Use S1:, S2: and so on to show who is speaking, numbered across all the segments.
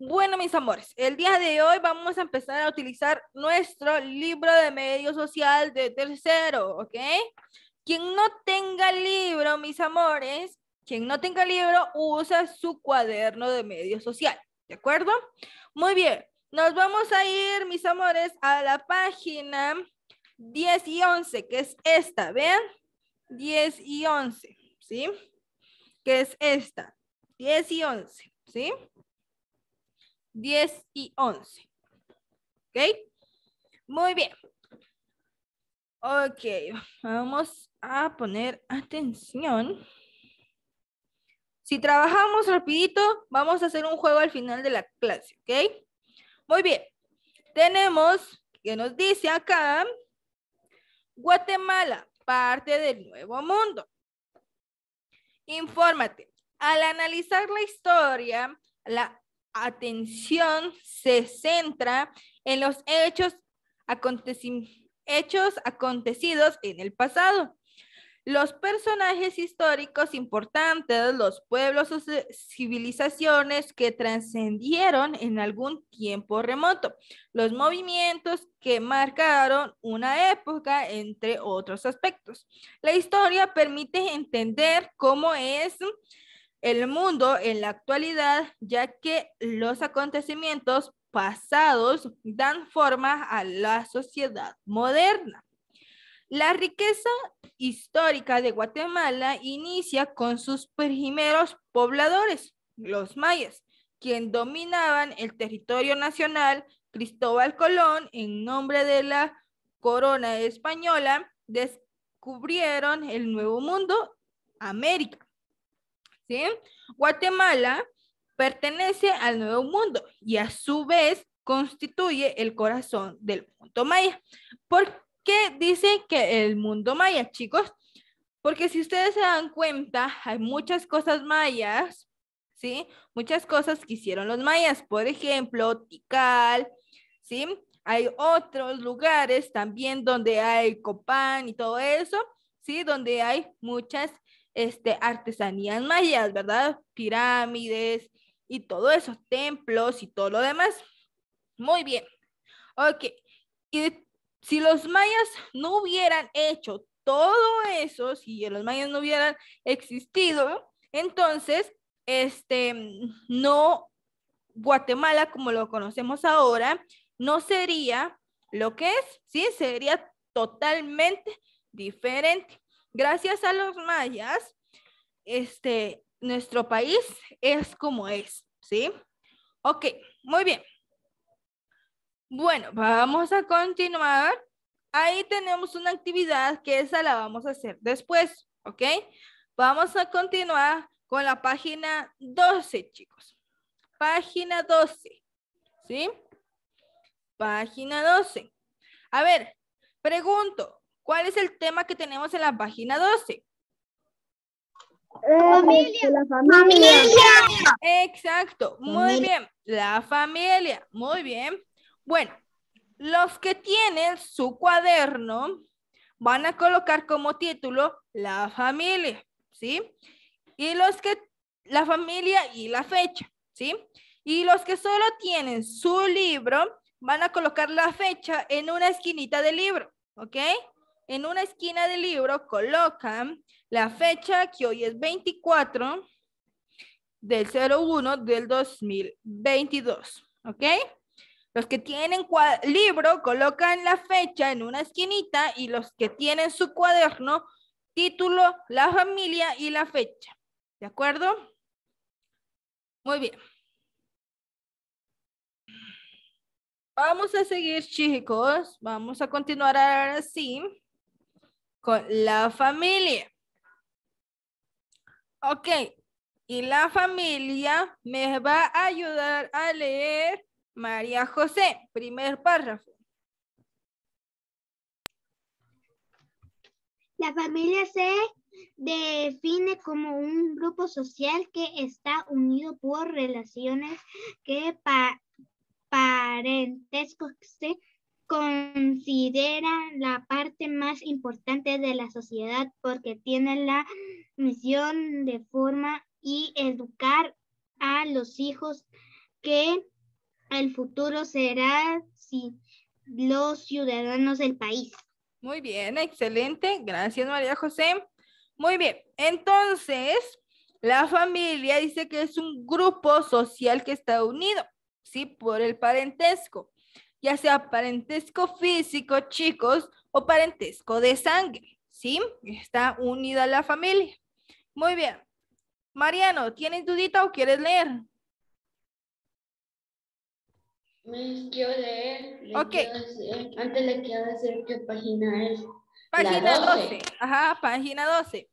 S1: Bueno, mis amores, el día de hoy vamos a empezar a utilizar nuestro libro de medio social de tercero, ¿ok? Quien no tenga libro, mis amores, quien no tenga libro usa su cuaderno de medio social, ¿de acuerdo? Muy bien, nos vamos a ir, mis amores, a la página 10 y 11, que es esta, vean, 10 y 11, ¿sí? Que es esta, 10 y 11, ¿sí? 10 y 11. ¿Ok? Muy bien. Ok, vamos a poner atención. Si trabajamos rapidito, vamos a hacer un juego al final de la clase, ¿ok? Muy bien. Tenemos que nos dice acá, Guatemala, parte del Nuevo Mundo. Infórmate. Al analizar la historia, la atención se centra en los hechos, hechos acontecidos en el pasado. Los personajes históricos importantes, los pueblos o civilizaciones que trascendieron en algún tiempo remoto, los movimientos que marcaron una época, entre otros aspectos. La historia permite entender cómo es el mundo en la actualidad, ya que los acontecimientos pasados dan forma a la sociedad moderna. La riqueza histórica de Guatemala inicia con sus primeros pobladores, los mayas, quien dominaban el territorio nacional. Cristóbal Colón, en nombre de la corona española, descubrieron el Nuevo Mundo, América. Guatemala pertenece al Nuevo Mundo y a su vez constituye el corazón del mundo maya. ¿Por qué dice que el mundo maya, chicos? Porque si ustedes se dan cuenta, hay muchas cosas mayas, ¿sí? Muchas cosas que hicieron los mayas, por ejemplo, Tikal, ¿sí? Hay otros lugares también donde hay Copán y todo eso, ¿sí? Donde hay muchas este, artesanías mayas, ¿verdad? Pirámides y todo eso, templos y todo lo demás. Muy bien. Ok. Y si los mayas no hubieran hecho todo eso, si los mayas no hubieran existido, entonces, este, no, Guatemala como lo conocemos ahora, no sería lo que es, sí, sería totalmente diferente gracias a los mayas, este, nuestro país es como es, ¿sí? Ok, muy bien. Bueno, vamos a continuar. Ahí tenemos una actividad que esa la vamos a hacer después, ¿ok? Vamos a continuar con la página 12, chicos. Página 12, ¿sí? Página 12. A ver, pregunto, ¿Cuál es el tema que tenemos en la página 12? Eh, familia. La familia. Exacto. Muy bien. La familia. Muy bien. Bueno, los que tienen su cuaderno van a colocar como título la familia, ¿sí? Y los que, la familia y la fecha, ¿sí? Y los que solo tienen su libro van a colocar la fecha en una esquinita del libro, ¿ok? en una esquina del libro colocan la fecha que hoy es 24 del 01 del 2022, ¿ok? Los que tienen libro colocan la fecha en una esquinita y los que tienen su cuaderno, título, la familia y la fecha, ¿de acuerdo? Muy bien. Vamos a seguir, chicos. Vamos a continuar ahora sí con la familia. Ok, y la familia me va a ayudar a leer María José, primer párrafo. La familia se define como un grupo social que está unido por relaciones que parentesco considera la parte más importante de la sociedad porque tiene la misión de forma y educar a los hijos que el futuro será si los ciudadanos del país. Muy bien, excelente. Gracias María José. Muy bien, entonces la familia dice que es un grupo social que está unido, ¿sí? Por el parentesco ya sea parentesco físico, chicos, o parentesco de sangre, ¿sí? Está unida la familia. Muy bien. Mariano, ¿tienes dudita o quieres leer? Me quiero leer. ok. antes le quiero decir qué página es. Página 12. Ajá, página 12.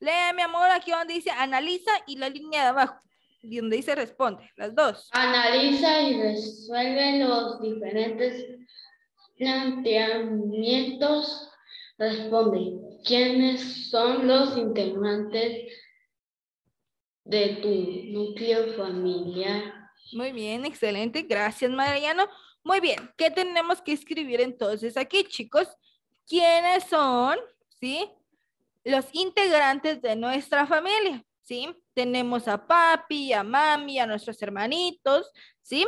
S1: Lea, mi amor, aquí donde dice analiza y la línea de abajo donde dice responde, las dos. Analiza y resuelve los diferentes planteamientos. Responde, ¿quiénes son los integrantes de tu núcleo familiar? Muy bien, excelente. Gracias, Mariano. Muy bien, ¿qué tenemos que escribir entonces aquí, chicos? ¿Quiénes son, sí? Los integrantes de nuestra familia, ¿sí? tenemos a papi, a mami, a nuestros hermanitos, ¿sí?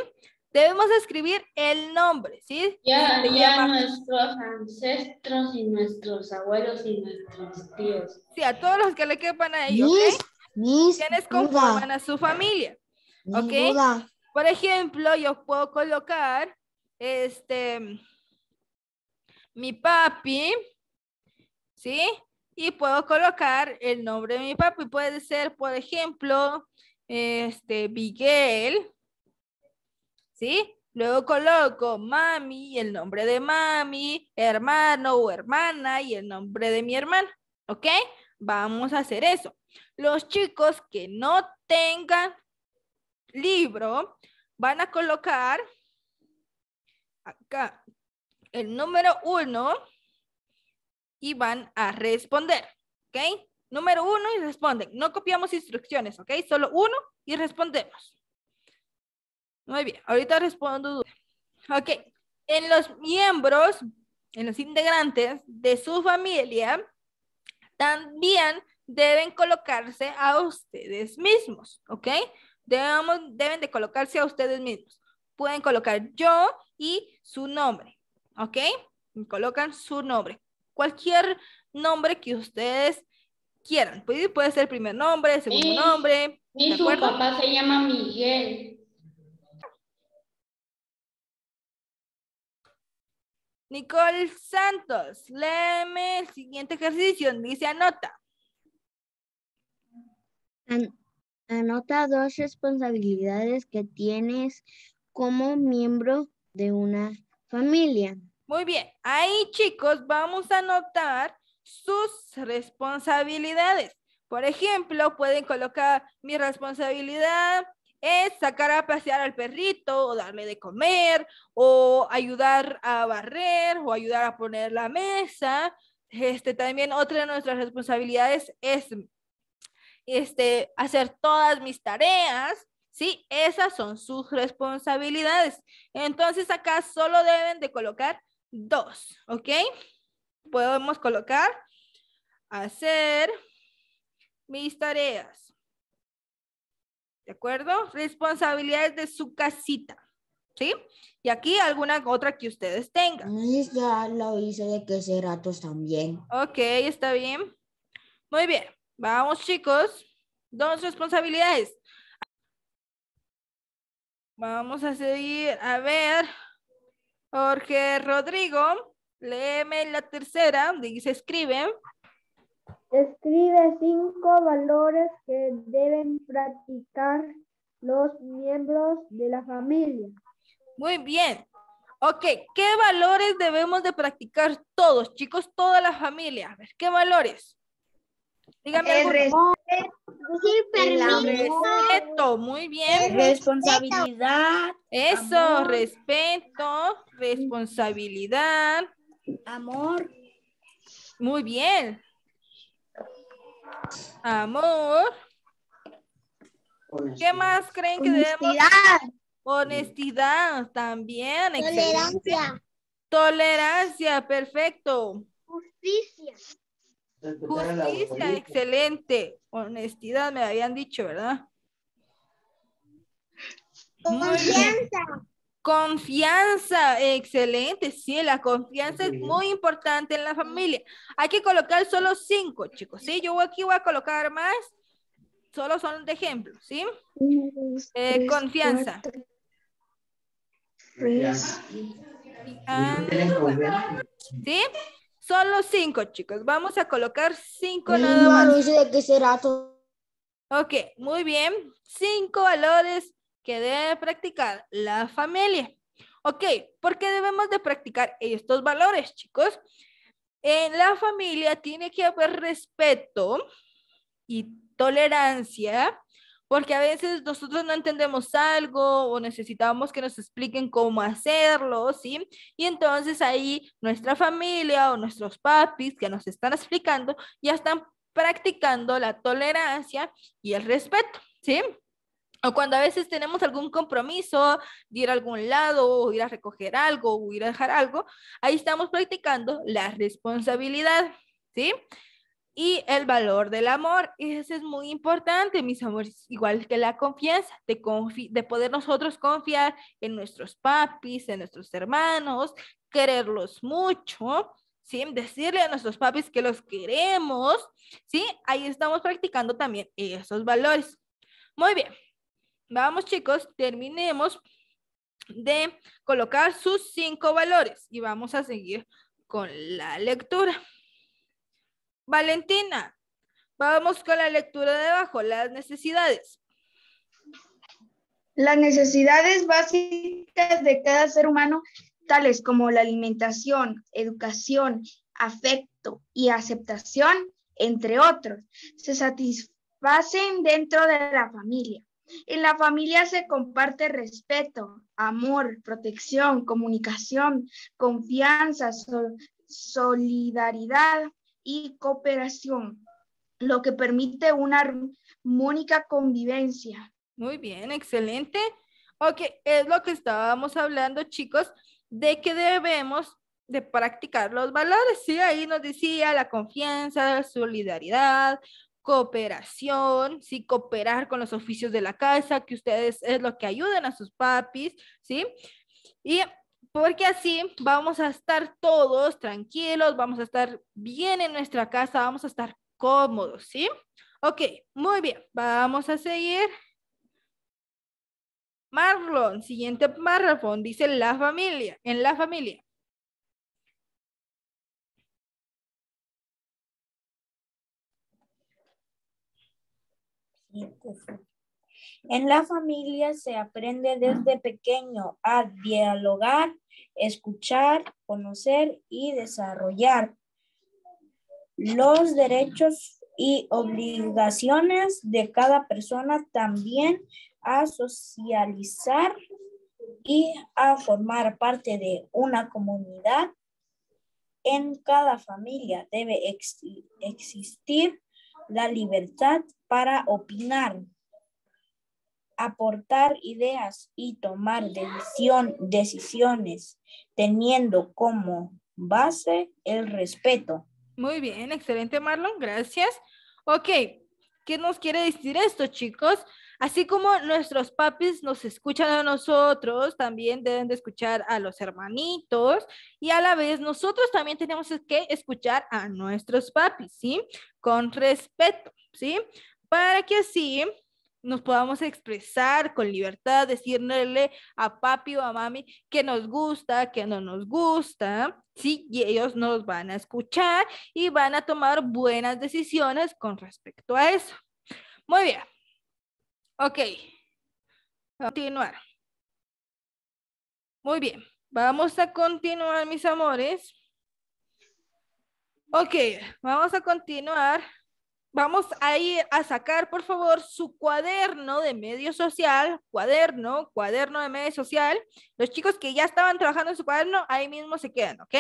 S1: Debemos escribir el nombre, ¿sí? Ya, ya nuestros ancestros y nuestros abuelos y nuestros tíos. Sí, a todos los que le quepan a ellos, ¿ok? Quienes conforman a su familia, ¿ok? Por ejemplo, yo puedo colocar, este, mi papi, ¿sí? y puedo colocar el nombre de mi y Puede ser, por ejemplo, este, Miguel, ¿sí? Luego coloco mami el nombre de mami, hermano o hermana y el nombre de mi hermana, ¿ok? Vamos a hacer eso. Los chicos que no tengan libro van a colocar acá el número uno y van a responder, ¿ok? Número uno y responden. No copiamos instrucciones, ¿ok? Solo uno y respondemos. Muy bien, ahorita respondo. Ok, en los miembros, en los integrantes de su familia, también deben colocarse a ustedes mismos, ¿ok? Debemos, deben de colocarse a ustedes mismos. Pueden colocar yo y su nombre, ¿ok? Colocan su nombre cualquier nombre que ustedes quieran. Puede, puede ser primer nombre, segundo nombre. Y su papá se llama Miguel. Nicole Santos, léeme el siguiente ejercicio. Dice anota. anota dos responsabilidades que tienes como miembro de una familia. Muy bien, ahí chicos vamos a anotar sus responsabilidades. Por ejemplo, pueden colocar mi responsabilidad es sacar a pasear al perrito o darme de comer o ayudar a barrer o ayudar a poner la mesa. Este, también otra de nuestras responsabilidades es este, hacer todas mis tareas. Sí, esas son sus responsabilidades. Entonces acá solo deben de colocar dos, ¿ok? Podemos colocar hacer mis tareas. ¿De acuerdo? Responsabilidades de su casita. ¿Sí? Y aquí alguna otra que ustedes tengan. Ya lo hice de que también. Ok, está bien. Muy bien. Vamos, chicos. Dos responsabilidades. Vamos a seguir. A ver, Jorge Rodrigo, léeme la tercera, dice escribe. Escribe cinco valores que deben practicar los miembros de la familia. Muy bien. Ok, ¿qué valores debemos de practicar todos, chicos, toda la familia? A ver, ¿qué valores? Dígame el respeto. muy bien. Responsabilidad. Eso, respeto, responsabilidad. Amor. Muy bien. Amor. ¿Qué más creen que Honestidad. debemos? Honestidad también. Tolerancia. Tolerancia, perfecto. Justicia. Justicia, excelente. Honestidad, me habían dicho, ¿verdad? Confianza. Confianza, excelente. Sí, la confianza es muy importante en la familia. Hay que colocar solo cinco, chicos. Sí, yo aquí voy a colocar más. Solo son de ejemplo, ¿sí? Eh, confianza. Ah. ¿Sí? los cinco, chicos. Vamos a colocar cinco nada más. será Ok, muy bien. Cinco valores que debe practicar la familia. Ok, ¿por qué debemos de practicar estos valores, chicos? En la familia tiene que haber respeto y tolerancia porque a veces nosotros no entendemos algo o necesitamos que nos expliquen cómo hacerlo, ¿sí? Y entonces ahí nuestra familia o nuestros papis que nos están explicando ya están practicando la tolerancia y el respeto, ¿sí? O cuando a veces tenemos algún compromiso de ir a algún lado o ir a recoger algo o ir a dejar algo, ahí estamos practicando la responsabilidad, ¿sí? y el valor del amor. ese es muy importante, mis amores, igual que la confianza, de, de poder nosotros confiar en nuestros papis, en nuestros hermanos, quererlos mucho, ¿sí? Decirle a nuestros papis que los queremos, ¿sí? Ahí estamos practicando también esos valores. Muy bien, vamos chicos, terminemos de colocar sus cinco valores y vamos a seguir con la lectura. Valentina, vamos con la lectura de abajo, las necesidades. Las necesidades básicas de cada ser humano, tales como la alimentación, educación, afecto y aceptación, entre otros, se satisfacen dentro de la familia. En la familia se comparte respeto, amor, protección, comunicación, confianza, solidaridad, y cooperación, lo que permite una armónica convivencia. Muy bien, excelente. Ok, es lo que estábamos hablando, chicos, de que debemos de practicar los valores, ¿sí? Ahí nos decía la confianza, solidaridad, cooperación, ¿sí? Cooperar con los oficios de la casa, que ustedes es lo que ayuden a sus papis, ¿sí? Y porque así vamos a estar todos tranquilos, vamos a estar bien en nuestra casa, vamos a estar cómodos, ¿sí? Ok, muy bien, vamos a seguir. Marlon, siguiente Marlon, dice la familia, en la familia. En la familia se aprende desde pequeño a dialogar, escuchar, conocer y desarrollar los derechos y obligaciones de cada persona, también a socializar y a formar parte de una comunidad. En cada familia debe existir la libertad para opinar, aportar ideas y tomar decisión, decisiones teniendo como base el respeto. Muy bien, excelente Marlon, gracias. Ok, ¿qué nos quiere decir esto chicos? Así como nuestros papis nos escuchan a nosotros, también deben de escuchar a los hermanitos y a la vez nosotros también tenemos que escuchar a nuestros papis, ¿sí? Con respeto, ¿sí? Para que así nos podamos expresar con libertad, decirle a papi o a mami que nos gusta, que no nos gusta, ¿sí? Y ellos nos van a escuchar y van a tomar buenas decisiones con respecto a eso. Muy bien. Ok. Continuar. Muy bien. Vamos a continuar, mis amores. Ok, vamos a continuar vamos a ir a sacar, por favor, su cuaderno de medio social, cuaderno, cuaderno de medio social. Los chicos que ya estaban trabajando en su cuaderno, ahí mismo se quedan, ¿ok?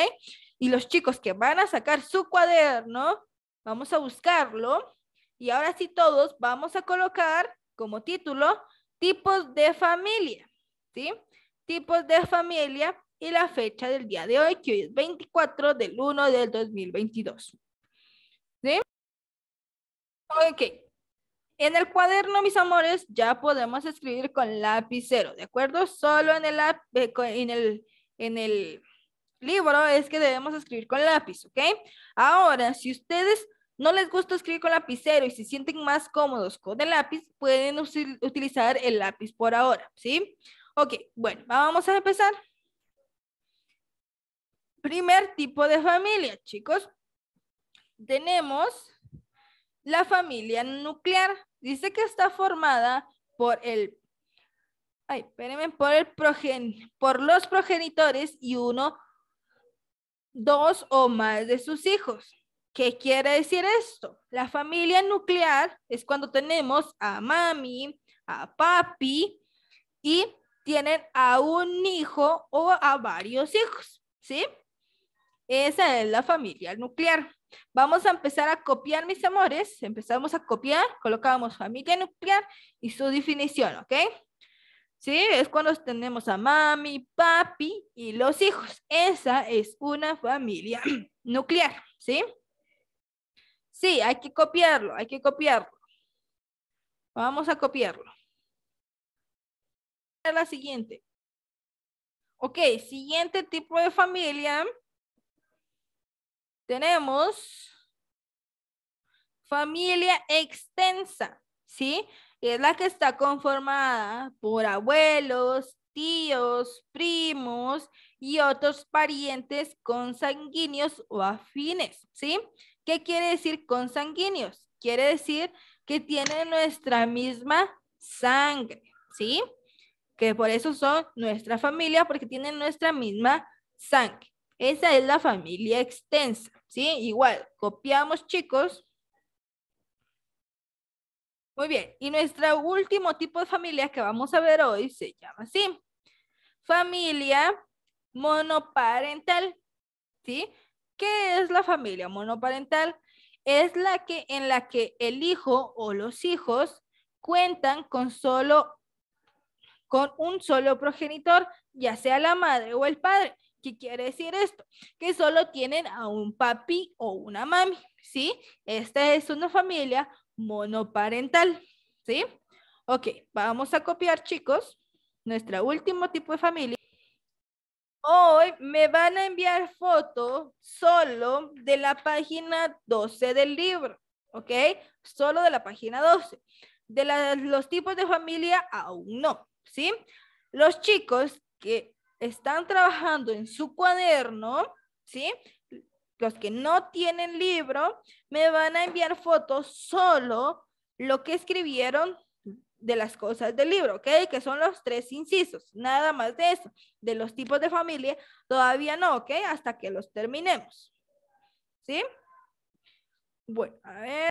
S1: Y los chicos que van a sacar su cuaderno, vamos a buscarlo. Y ahora sí todos vamos a colocar como título tipos de familia, ¿sí? Tipos de familia y la fecha del día de hoy, que hoy es 24 del 1 del 2022. ¿Sí? Ok. En el cuaderno, mis amores, ya podemos escribir con lapicero, ¿de acuerdo? Solo en el, eh, en el, en el libro es que debemos escribir con lápiz, ¿ok? Ahora, si ustedes no les gusta escribir con lapicero y se sienten más cómodos con el lápiz, pueden utilizar el lápiz por ahora, ¿sí? Ok, bueno, vamos a empezar. Primer tipo de familia, chicos. Tenemos la familia nuclear. Dice que está formada por el ay, espérenme, por el por los progenitores y uno dos o más de sus hijos. ¿Qué quiere decir esto? La familia nuclear es cuando tenemos a mami, a papi y tienen a un hijo o a varios hijos, ¿sí? Esa es la familia nuclear. Vamos a empezar a copiar, mis amores. Empezamos a copiar, colocamos familia nuclear y su definición, ¿ok? ¿Sí? Es cuando tenemos a mami, papi y los hijos. Esa es una familia nuclear, ¿sí? Sí, hay que copiarlo, hay que copiarlo. Vamos a copiarlo. La siguiente. Ok, siguiente tipo de familia tenemos familia extensa, ¿sí? Es la que está conformada por abuelos, tíos, primos y otros parientes consanguíneos o afines, ¿sí? ¿Qué quiere decir consanguíneos? Quiere decir que tienen nuestra misma sangre, ¿sí? Que por eso son nuestra familia, porque tienen nuestra misma sangre. Esa es la familia extensa, ¿sí? Igual, copiamos chicos. Muy bien, y nuestro último tipo de familia que vamos a ver hoy se llama así. Familia monoparental, ¿sí? ¿Qué es la familia monoparental? Es la que en la que el hijo o los hijos cuentan con solo con un solo progenitor, ya sea la madre o el padre. ¿Qué quiere decir esto? Que solo tienen a un papi o una mami, ¿sí? Esta es una familia monoparental, ¿sí? Ok, vamos a copiar, chicos, nuestro último tipo de familia. Hoy me van a enviar foto solo de la página 12 del libro, ¿ok? Solo de la página 12. De los tipos de familia aún no, ¿sí? Los chicos que están trabajando en su cuaderno, ¿sí? Los que no tienen libro, me van a enviar fotos solo lo que escribieron de las cosas del libro, ¿ok? Que son los tres incisos, nada más de eso. De los tipos de familia, todavía no, ¿ok? Hasta que los terminemos. ¿Sí? Bueno, a ver.